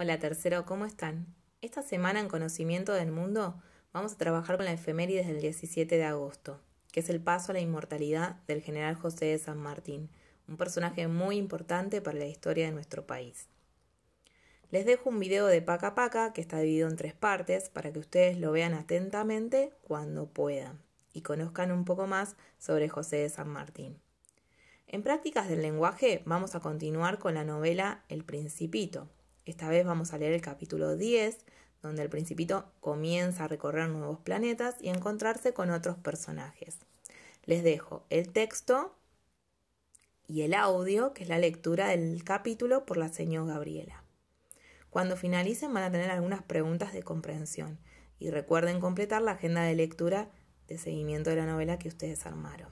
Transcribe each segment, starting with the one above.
Hola tercero, ¿cómo están? Esta semana en Conocimiento del Mundo vamos a trabajar con la efeméride del 17 de agosto, que es el paso a la inmortalidad del general José de San Martín, un personaje muy importante para la historia de nuestro país. Les dejo un video de Paca Paca que está dividido en tres partes para que ustedes lo vean atentamente cuando puedan y conozcan un poco más sobre José de San Martín. En prácticas del lenguaje vamos a continuar con la novela El Principito, esta vez vamos a leer el capítulo 10, donde el principito comienza a recorrer nuevos planetas y encontrarse con otros personajes. Les dejo el texto y el audio, que es la lectura del capítulo por la señora Gabriela. Cuando finalicen van a tener algunas preguntas de comprensión y recuerden completar la agenda de lectura de seguimiento de la novela que ustedes armaron.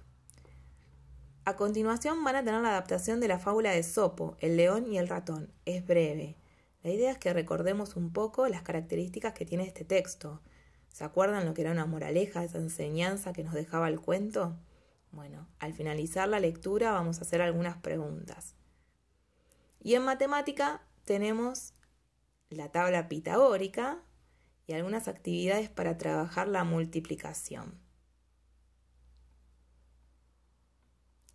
A continuación van a tener la adaptación de la fábula de Sopo, El león y el ratón. Es breve, la idea es que recordemos un poco las características que tiene este texto. ¿Se acuerdan lo que era una moraleja, esa enseñanza que nos dejaba el cuento? Bueno, al finalizar la lectura vamos a hacer algunas preguntas. Y en matemática tenemos la tabla pitagórica y algunas actividades para trabajar la multiplicación.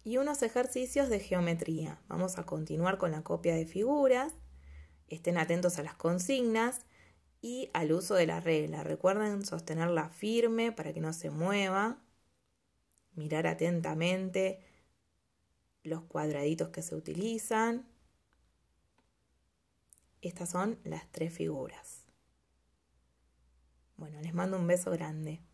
Y unos ejercicios de geometría. Vamos a continuar con la copia de figuras estén atentos a las consignas y al uso de la regla. Recuerden sostenerla firme para que no se mueva, mirar atentamente los cuadraditos que se utilizan. Estas son las tres figuras. Bueno, les mando un beso grande.